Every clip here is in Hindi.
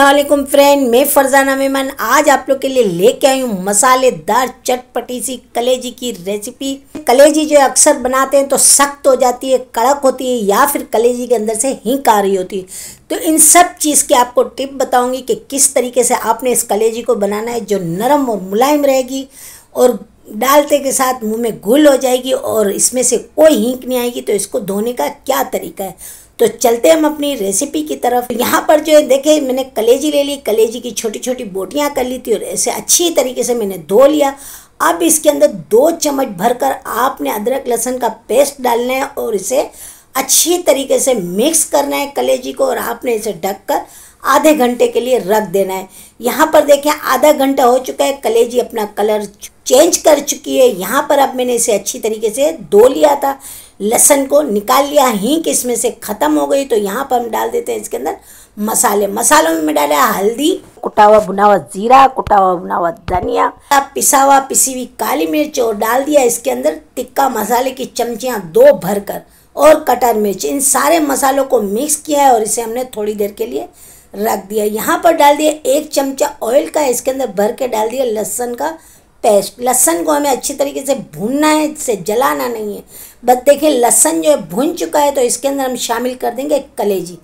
असलम फ्रेंड मैं फरजाना मेमन आज आप लोग के लिए लेके आई हूँ मसालेदार चटपटी सी कलेजी की रेसिपी कलेजी जो अक्सर बनाते हैं तो सख्त हो जाती है कड़क होती है या फिर कलेजी के अंदर से हिंक आ रही होती है तो इन सब चीज़ के आपको टिप बताऊंगी कि किस तरीके से आपने इस कलेजी को बनाना है जो नरम और मुलायम रहेगी और डालते के साथ मुँह में घुल हो जाएगी और इसमें से कोई हिंक नहीं आएगी तो इसको धोने का क्या तरीका है तो चलते हम अपनी रेसिपी की तरफ यहाँ पर जो है देखे मैंने कलेजी ले ली कलेजी की छोटी छोटी बोटियाँ कर ली थी और ऐसे अच्छी तरीके से मैंने धो लिया अब इसके अंदर दो चम्मच भरकर आपने अदरक लहसुन का पेस्ट डालना है और इसे अच्छी तरीके से मिक्स करना है कलेजी को और आपने इसे ढक कर आधे घंटे के लिए रख देना है यहाँ पर देखें आधा घंटा हो चुका है कलेजी अपना कलर चेंज कर चुकी है यहाँ पर अब मैंने इसे अच्छी तरीके से धो लिया था लहसन को निकाल लिया हींग इसमें से ख़त्म हो गई तो यहाँ पर हम डाल देते हैं इसके अंदर मसाले मसालों में डाला हल्दी कुटा हुआ भुना हुआ जीरा कुटा हुआ भुना हुआ धनिया पिसा हुआ पिसी हुई काली मिर्च और डाल दिया इसके अंदर टिक्का मसाले की चमचियाँ दो भर कर और कटर मिर्च इन सारे मसालों को मिक्स किया है और इसे हमने थोड़ी देर के लिए रख दिया यहाँ पर डाल दिया एक चमचा ऑयल का इसके अंदर भर के डाल दिया लहसन का पेस्ट लहसन को हमें अच्छी तरीके से भूनना है इससे जलाना नहीं है बस देखिए लहसन जो है भून चुका है तो इसके अंदर हम शामिल कर देंगे कलेजी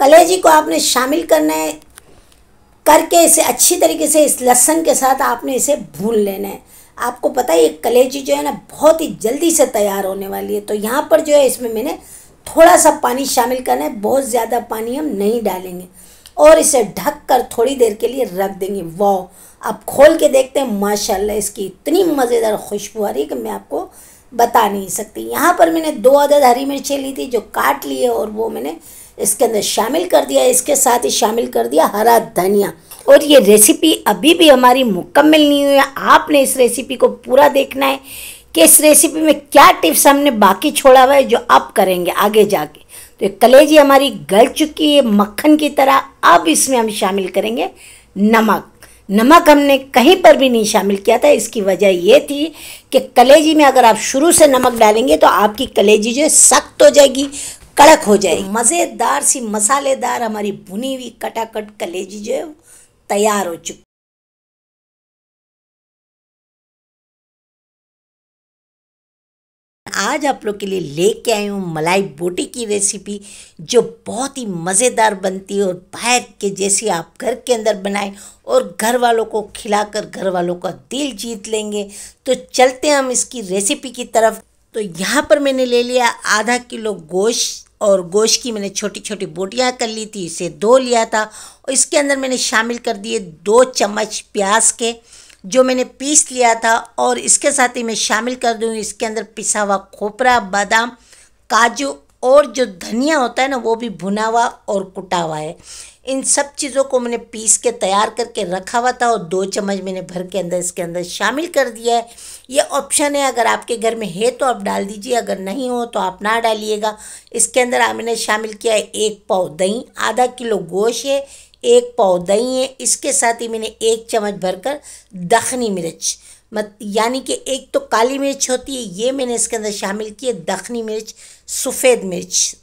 कलेजी को आपने शामिल करना है करके इसे अच्छी तरीके से इस लहसन के साथ आपने इसे भून लेना है आपको पता है ये कलेजी जो है ना बहुत ही जल्दी से तैयार होने वाली है तो यहाँ पर जो है इसमें मैंने थोड़ा सा पानी शामिल करना है बहुत ज़्यादा पानी हम नहीं डालेंगे और इसे ढक कर थोड़ी देर के लिए रख देंगे वाह आप खोल के देखते हैं माशाल्लाह इसकी इतनी मज़ेदार खुशबू आ रही है कि मैं आपको बता नहीं सकती यहाँ पर मैंने दो अदद हरी मिर्चें ली थी जो काट लिए और वो मैंने इसके अंदर शामिल कर दिया इसके साथ ही शामिल कर दिया हरा धनिया और ये रेसिपी अभी भी हमारी मुकम्मल नहीं हुई है आपने इस रेसिपी को पूरा देखना है कि इस रेसिपी में क्या टिप्स हमने बाकी छोड़ा हुआ है जो आप करेंगे आगे जाके तो कलेजी हमारी गल चुकी है मक्खन की तरह अब इसमें हम शामिल करेंगे नमक नमक हमने कहीं पर भी नहीं शामिल किया था इसकी वजह ये थी कि कलेजी में अगर आप शुरू से नमक डालेंगे तो आपकी कलेजी जो है सख्त हो जाएगी कड़क हो जाएगी मज़ेदार सी मसालेदार हमारी भुनी हुई कटाकट कलेजी जो है तैयार हो चुकी आज आप लोग के लिए लेके आई हूँ मलाई बोटी की रेसिपी जो बहुत ही मज़ेदार बनती है और बाहर के जैसी आप घर के अंदर बनाएं और घर वालों को खिलाकर घर वालों का दिल जीत लेंगे तो चलते हैं हम इसकी रेसिपी की तरफ तो यहाँ पर मैंने ले लिया आधा किलो गोश्त और गोश्त की मैंने छोटी छोटी बोटियाँ कर ली थी इसे धो लिया था और इसके अंदर मैंने शामिल कर दिए दो चम्मच प्याज के जो मैंने पीस लिया था और इसके साथ ही मैं शामिल कर दूँ इसके अंदर पिसा हुआ खोपरा बादाम काजू और जो धनिया होता है ना वो भी भुना हुआ और कुटा हुआ है इन सब चीज़ों को मैंने पीस के तैयार करके रखा हुआ था और दो चम्मच मैंने भर के अंदर इसके अंदर शामिल कर दिया है ये ऑप्शन है अगर आपके घर में है तो आप डाल दीजिए अगर नहीं हो तो आप ना डालिएगा इसके अंदर हमने शामिल किया है एक पाव दही आधा किलो गोश है एक पाव दही है इसके साथ ही मैंने एक चम्मच भरकर दखनी मिर्च मत यानी कि एक तो काली मिर्च होती है ये मैंने इसके अंदर शामिल की है दखनी मिर्च सफ़ेद मिर्च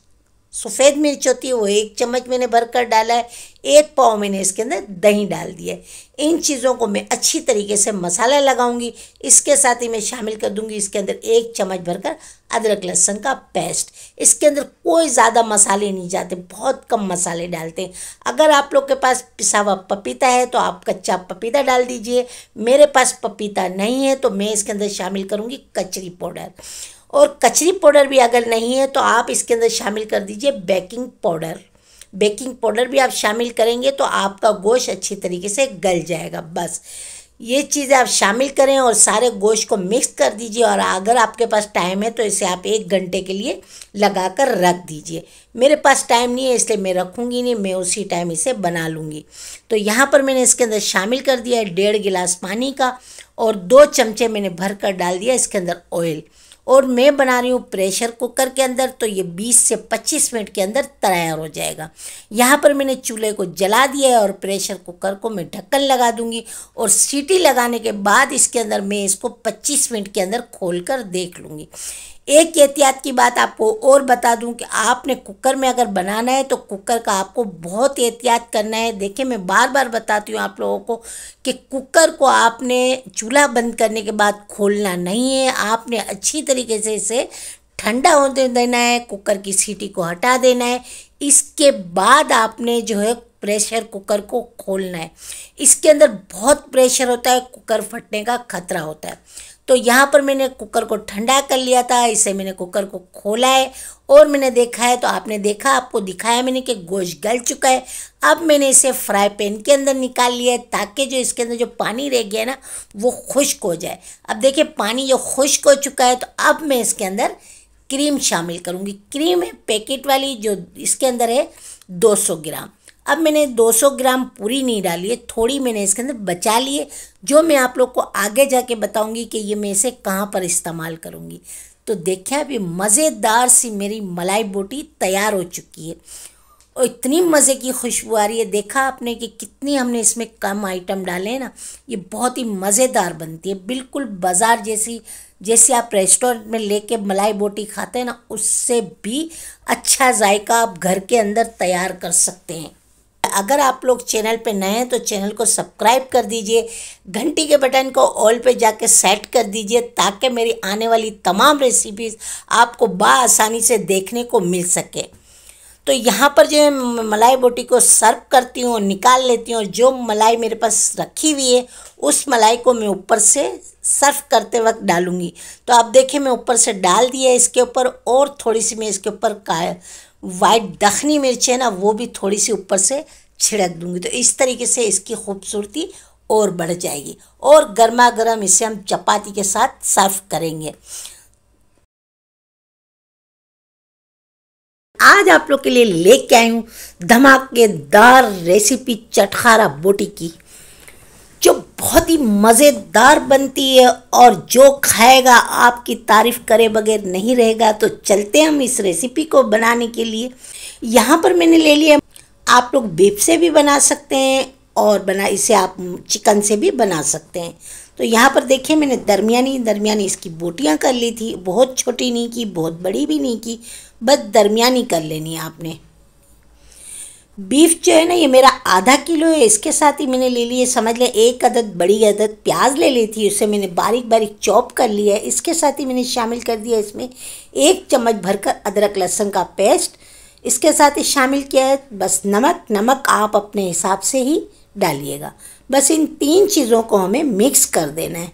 सफ़ेद मिर्च होती है वो एक चम्मच मैंने भर कर डाला है एक पाव मैंने इसके अंदर दही डाल दिया है इन चीज़ों को मैं अच्छी तरीके से मसाला लगाऊंगी इसके साथ ही मैं शामिल कर दूंगी इसके अंदर एक चम्मच भरकर अदरक लहसुन का पेस्ट इसके अंदर कोई ज़्यादा मसाले नहीं जाते बहुत कम मसाले डालते हैं अगर आप लोग के पास पिसा हुआ पपीता है तो आप कच्चा पपीता डाल दीजिए मेरे पास पपीता नहीं है तो मैं इसके अंदर शामिल करूँगी कचरी पाउडर और कचरी पाउडर भी अगर नहीं है तो आप इसके अंदर शामिल कर दीजिए बेकिंग पाउडर बेकिंग पाउडर भी आप शामिल करेंगे तो आपका गोश्त अच्छी तरीके से गल जाएगा बस ये चीज़ें आप शामिल करें और सारे गोश्त को मिक्स कर दीजिए और अगर आपके पास टाइम है तो इसे आप एक घंटे के लिए लगा कर रख दीजिए मेरे पास टाइम नहीं है इसलिए मैं रखूँगी नहीं मैं उसी टाइम इसे बना लूँगी तो यहाँ पर मैंने इसके अंदर शामिल कर दिया है डेढ़ गिलास पानी का और दो चमचे मैंने भर कर डाल दिया इसके अंदर ऑयल और मैं बना रही हूँ प्रेशर कुकर के अंदर तो ये 20 से 25 मिनट के अंदर तैयार हो जाएगा यहाँ पर मैंने चूल्हे को जला दिया है और प्रेशर कुकर को मैं ढक्कन लगा दूँगी और सीटी लगाने के बाद इसके अंदर मैं इसको 25 मिनट के अंदर खोल कर देख लूँगी एक एहतियात की बात आपको और बता दूं कि आपने कुकर में अगर बनाना है तो कुकर का आपको बहुत एहतियात करना है देखिए मैं बार बार बताती हूँ आप लोगों को कि कुकर को आपने चूल्हा बंद करने के बाद खोलना नहीं है आपने अच्छी तरीके से इसे ठंडा होने देना है कुकर की सीटी को हटा देना है इसके बाद आपने जो है प्रेशर कुकर को खोलना है इसके अंदर बहुत प्रेशर होता है कुकर फटने का खतरा होता है तो यहाँ पर मैंने कुकर को ठंडा कर लिया था इसे मैंने कुकर को खोला है और मैंने देखा है तो आपने देखा आपको दिखाया मैंने कि गोश्त गल चुका है अब मैंने इसे फ्राई पैन के अंदर निकाल लिया है ताकि जो इसके अंदर जो पानी रह गया ना वो खुश्क हो जाए अब देखिए पानी जो खुश्क हो चुका है तो अब मैं इसके अंदर क्रीम शामिल करूँगी क्रीम है पैकेट वाली जो इसके अंदर है दो ग्राम अब मैंने 200 ग्राम पूरी नहीं डाली है थोड़ी मैंने इसके अंदर बचा ली है जो मैं आप लोग को आगे जाके बताऊंगी कि ये मैं इसे कहाँ पर इस्तेमाल करूँगी तो देखिए अभी मज़ेदार सी मेरी मलाई बोटी तैयार हो चुकी है और इतनी मज़े की खुशबू आ रही है देखा आपने कि कितनी हमने इसमें कम आइटम डाले हैं ना ये बहुत ही मज़ेदार बनती है बिल्कुल बाज़ार जैसी जैसे आप रेस्टोरेंट में लेके मलाई बोटी खाते हैं ना उससे भी अच्छा जायका आप घर के अंदर तैयार कर सकते हैं अगर आप लोग चैनल पे नए हैं तो चैनल को सब्सक्राइब कर दीजिए घंटी के बटन को ऑल पे जाके सेट कर दीजिए ताकि मेरी आने वाली तमाम रेसिपीज़ आपको आसानी से देखने को मिल सके तो यहाँ पर जो है मलाई बोटी को सर्व करती हूँ निकाल लेती हूँ और जो मलाई मेरे पास रखी हुई है उस मलाई को मैं ऊपर से सर्व करते वक्त डालूँगी तो आप देखें मैं ऊपर से डाल दिया इसके ऊपर और थोड़ी सी मैं इसके ऊपर का वाइट दखनी मिर्च है ना वो भी थोड़ी सी ऊपर से छिड़क दूंगी तो इस तरीके से इसकी खूबसूरती और बढ़ जाएगी और गर्मा गर्म इसे हम चपाती के साथ सर्व करेंगे आज आप लोग के लिए लेके आई हूँ धमाकेदार रेसिपी चटखारा बोटी की बहुत ही मज़ेदार बनती है और जो खाएगा आपकी तारीफ़ करे बगैर नहीं रहेगा तो चलते हम इस रेसिपी को बनाने के लिए यहाँ पर मैंने ले लिया आप लोग बीफ से भी बना सकते हैं और बना इसे आप चिकन से भी बना सकते हैं तो यहाँ पर देखिए मैंने दरमियानी दरमियानी इसकी बोटियाँ कर ली थी बहुत छोटी नहीं की बहुत बड़ी भी नहीं की बस दरमियानी कर लेनी है आपने बीफ जो है ना ये मेरा आधा किलो है इसके साथ ही मैंने ले लिए समझ लिया एक अदद बड़ी अदद प्याज ले ली थी उसे मैंने बारीक बारीक चॉप कर लिया है इसके साथ ही मैंने शामिल कर दिया इसमें एक चम्मच भरकर अदरक लहसुन का पेस्ट इसके साथ ही शामिल किया है बस नमक नमक आप अपने हिसाब से ही डालिएगा बस इन तीन चीज़ों को हमें मिक्स कर देना है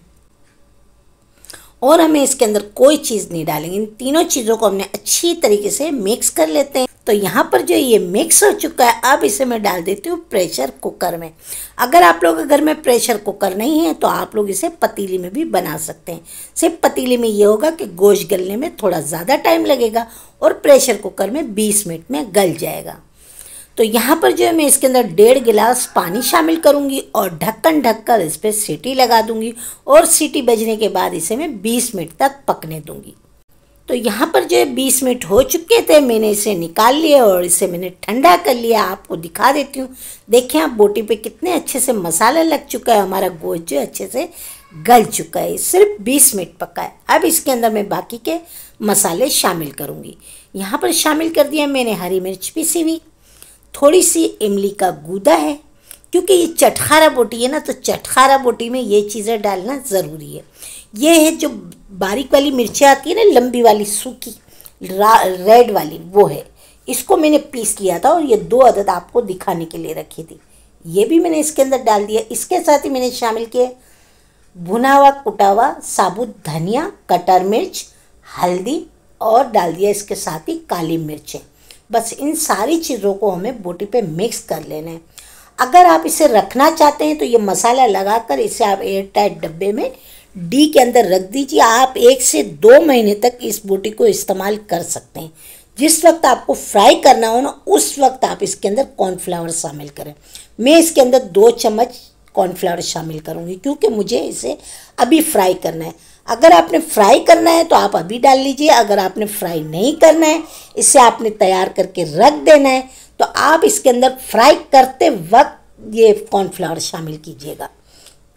और हमें इसके अंदर कोई चीज़ नहीं डालेंगे इन तीनों चीज़ों को हमने अच्छी तरीके से मिक्स कर लेते हैं तो यहाँ पर जो ये मिक्स हो चुका है अब इसे मैं डाल देती हूँ प्रेशर कुकर में अगर आप लोग घर में प्रेशर कुकर नहीं है तो आप लोग इसे पतीली में भी बना सकते हैं सिर्फ पतीली में ये होगा कि गोश्त गलने में थोड़ा ज़्यादा टाइम लगेगा और प्रेशर कुकर में बीस मिनट में गल जाएगा तो यहाँ पर जो है मैं इसके अंदर डेढ़ गिलास पानी शामिल करूँगी और ढक्कन ढककर इस पर सीटी लगा दूँगी और सीटी बजने के बाद इसे मैं 20 मिनट तक पकने दूँगी तो यहाँ पर जो है बीस मिनट हो चुके थे मैंने इसे निकाल लिया और इसे मैंने ठंडा कर लिया आपको दिखा देती हूँ देखें आप बोटी पे कितने अच्छे से मसाला लग चुका है हमारा गोश्त जो अच्छे से गल चुका है सिर्फ बीस मिनट पका है अब इसके अंदर मैं बाकी के मसाले शामिल करूँगी यहाँ पर शामिल कर दिया मैंने हरी मिर्च पीसी हुई थोड़ी सी इमली का गूदा है क्योंकि ये चटखारा बोटी है ना तो चटखारा बोटी में ये चीज़ें डालना ज़रूरी है ये है जो बारीक वाली मिर्चें आती है ना लंबी वाली सूखी रेड वाली वो है इसको मैंने पीस लिया था और ये दो अदद आपको दिखाने के लिए रखी थी ये भी मैंने इसके अंदर डाल दिया इसके साथ ही मैंने शामिल किए भुना हुआ कुटा हुआ साबुत धनिया कटर मिर्च हल्दी और डाल दिया इसके साथ ही काली मिर्चें बस इन सारी चीज़ों को हमें बोटी पे मिक्स कर लेना है अगर आप इसे रखना चाहते हैं तो ये मसाला लगाकर इसे आप एयर टाइट डब्बे में डी के अंदर रख दीजिए आप एक से दो महीने तक इस बोटी को इस्तेमाल कर सकते हैं जिस वक्त आपको फ्राई करना हो ना उस वक्त आप इसके अंदर कॉर्नफ्लावर शामिल करें मैं इसके अंदर दो चम्मच कॉर्नफ्लावर शामिल करूँगी क्योंकि मुझे इसे अभी फ्राई करना है अगर आपने फ्राई करना है तो आप अभी डाल लीजिए अगर आपने फ्राई नहीं करना है इसे आपने तैयार करके रख देना है तो आप इसके अंदर फ्राई करते वक्त ये कॉर्नफ्लावर शामिल कीजिएगा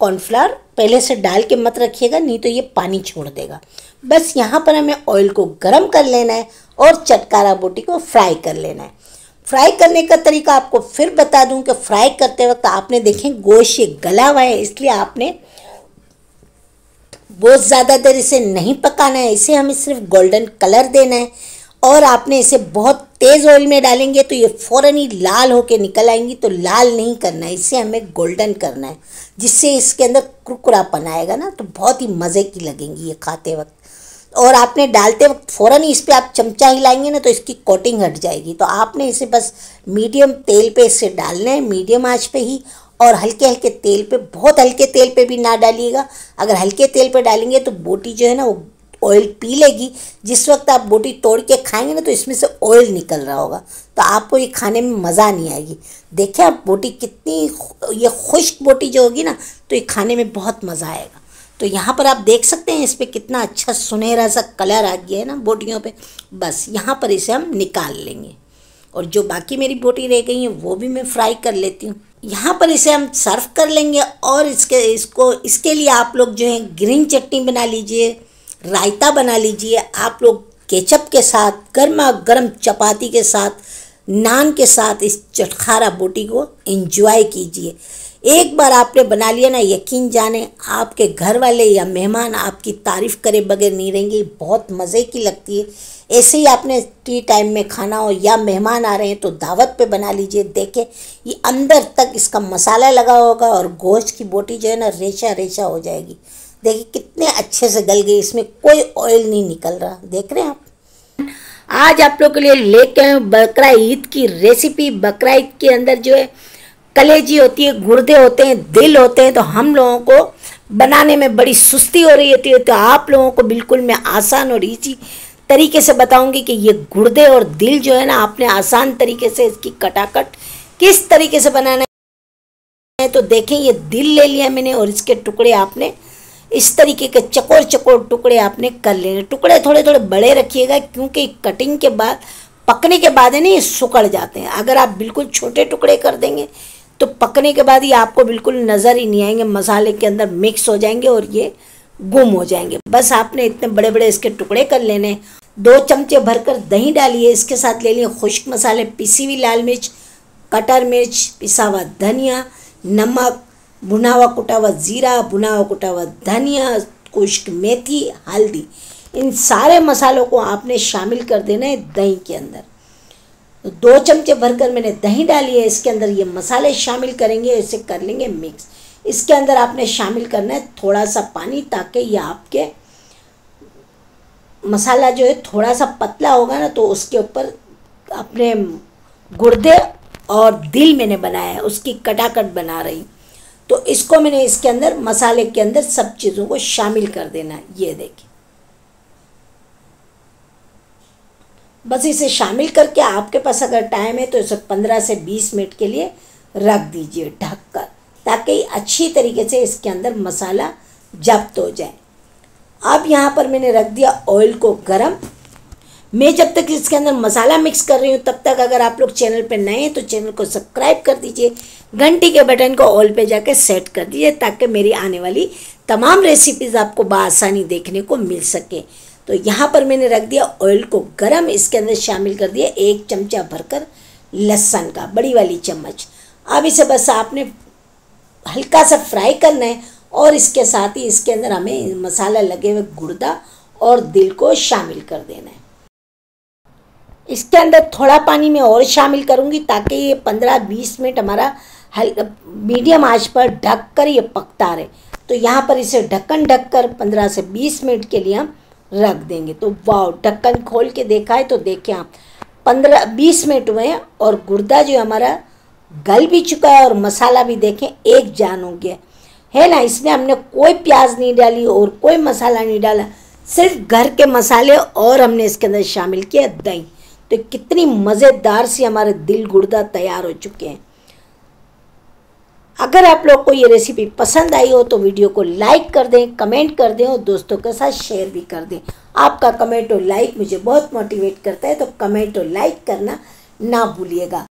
कॉर्नफ्लावर पहले से डाल के मत रखिएगा नहीं तो ये पानी छोड़ देगा बस यहाँ पर हमें ऑयल को गर्म कर लेना है और चटकारा बोटी को फ्राई कर लेना है फ्राई करने का तरीका आपको फिर बता दूं कि फ्राई करते वक्त आपने देखें गोश्त ये गला हुआ है इसलिए आपने बहुत ज़्यादा देर इसे नहीं पकाना है इसे हमें सिर्फ गोल्डन कलर देना है और आपने इसे बहुत तेज़ ऑयल में डालेंगे तो ये फ़ौरन ही लाल होके निकल आएंगी तो लाल नहीं करना है इसे हमें गोल्डन करना है जिससे इसके अंदर कुरकुरापन आएगा ना तो बहुत ही मज़े की लगेंगी ये खाते वक्त और आपने डालते वक्त फ़ौरन ही इस पर आप चमचा हिलाएंगे ना तो इसकी कोटिंग हट जाएगी तो आपने इसे बस मीडियम तेल पे इसे डालना है मीडियम आँच पे ही और हल्के हल्के तेल पे बहुत हल्के तेल पे भी ना डालिएगा अगर हल्के तेल पे डालेंगे तो बोटी जो है ना वो ऑयल पी लेगी जिस वक्त आप बोटी तोड़ के खाएंगे ना तो इसमें से ऑयल निकल रहा होगा तो आपको ये खाने में मज़ा नहीं आएगी देखें आप बोटी कितनी ये खुश्क बोटी जो होगी ना तो ये खाने में बहुत मज़ा आएगा तो यहाँ पर आप देख सकते हैं इस पर कितना अच्छा सुनहरा सा कलर आ गया है ना बोटियों पर बस यहाँ पर इसे हम निकाल लेंगे और जो बाकी मेरी बोटी रह गई है वो भी मैं फ्राई कर लेती हूँ यहाँ पर इसे हम सर्व कर लेंगे और इसके इसको इसके लिए आप लोग जो है ग्रीन चटनी बना लीजिए रायता बना लीजिए आप लोग केचप के साथ गर्मा गर्म चपाती के साथ नान के साथ इस चटखारा बोटी को एंजॉय कीजिए एक बार आपने बना लिया ना यकीन जाने आपके घर वाले या मेहमान आपकी तारीफ़ करे बगैर नहीं रहेंगे बहुत मज़े की लगती है ऐसे ही आपने टी टाइम में खाना हो या मेहमान आ रहे हैं तो दावत पे बना लीजिए देखें ये अंदर तक इसका मसाला लगा होगा और गोश्त की बोटी जो है ना रेशा रेशा हो जाएगी देखिए कितने अच्छे से गल गई इसमें कोई ऑयल नहीं निकल रहा देख रहे हैं आप आज आप लोग के लिए लेके आए बकरा ईद की रेसिपी बकरा ईद के अंदर जो है कलेजी होती है गुर्दे होते हैं दिल होते हैं तो हम लोगों को बनाने में बड़ी सुस्ती हो रही होती है तो आप लोगों को बिल्कुल मैं आसान और ईजी तरीके से बताऊंगी कि ये गुर्दे और दिल जो है ना आपने आसान तरीके से इसकी कटाकट किस तरीके से बनाना है तो देखें ये दिल ले लिया मैंने और इसके टुकड़े आपने इस तरीके के चकोर चकोर टुकड़े आपने कर लेने टुकड़े थोड़े थोड़े बड़े रखिएगा क्योंकि कटिंग के बाद पकने के बाद है ना ये सुकड़ जाते हैं अगर आप बिल्कुल छोटे टुकड़े कर देंगे तो पकने के बाद ये आपको बिल्कुल नज़र ही नहीं आएंगे मसाले के अंदर मिक्स हो जाएंगे और ये गुम हो जाएंगे बस आपने इतने बड़े बड़े इसके टुकड़े कर लेने दो चमचे भरकर दही डालिए इसके साथ ले लिए खुश्क मसाले पिसी हुई लाल मिर्च कटर मिर्च पिसा हुआ धनिया नमक भुना हुआ कुटा हुआ ज़ीरा भुना हुआ कुटा हुआ धनिया खुश्क मेथी हल्दी इन सारे मसालों को आपने शामिल कर देना है दही के अंदर तो दो चमचे भरकर मैंने दही डाली है इसके अंदर ये मसाले शामिल करेंगे इसे कर लेंगे मिक्स इसके अंदर आपने शामिल करना है थोड़ा सा पानी ताकि ये आपके मसाला जो है थोड़ा सा पतला होगा ना तो उसके ऊपर अपने गुर्दे और दिल मैंने बनाया है उसकी कटाकट बना रही तो इसको मैंने इसके अंदर मसाले के अंदर सब चीज़ों को शामिल कर देना है ये देखिए बस इसे शामिल करके आपके पास अगर टाइम है तो इसे पंद्रह से बीस मिनट के लिए रख दीजिए ढक कर ताकि अच्छी तरीके से इसके अंदर मसाला जब्त हो जाए अब यहाँ पर मैंने रख दिया ऑयल को गरम मैं जब तक इसके अंदर मसाला मिक्स कर रही हूँ तब तक अगर आप लोग चैनल पर नए हैं तो चैनल को सब्सक्राइब कर दीजिए घंटी के बटन को ऑल पे जाके सेट कर दीजिए ताकि मेरी आने वाली तमाम रेसिपीज़ आपको बसानी देखने को मिल सके तो यहाँ पर मैंने रख दिया ऑयल को गरम इसके अंदर शामिल कर दिया एक चमचा भरकर लहसन का बड़ी वाली चम्मच अब इसे बस आपने हल्का सा फ्राई करना है और इसके साथ ही इसके अंदर हमें मसाला लगे हुए गुड़दा और दिल को शामिल कर देना है इसके अंदर थोड़ा पानी मैं और शामिल करूँगी ताकि ये पंद्रह बीस मिनट हमारा हल मीडियम आंच पर ढक कर ये पकता रहे तो यहाँ पर इसे ढक्कन ढक कर पंद्रह से बीस मिनट के लिए हम रख देंगे तो वाह ढक्कन खोल के देखा है तो देखें आप पंद्रह बीस मिनट हुए हैं और गुर्दा जो हमारा गल भी चुका है और मसाला भी देखें एक जान हो गया है ना इसमें हमने कोई प्याज नहीं डाली और कोई मसाला नहीं डाला सिर्फ घर के मसाले और हमने इसके अंदर शामिल किया दही तो कितनी मज़ेदार सी हमारे दिल गुर्दा तैयार हो चुके हैं अगर आप लोग को ये रेसिपी पसंद आई हो तो वीडियो को लाइक कर दें कमेंट कर दें और दोस्तों के साथ शेयर भी कर दें आपका कमेंट और लाइक मुझे बहुत मोटिवेट करता है तो कमेंट और लाइक करना ना भूलिएगा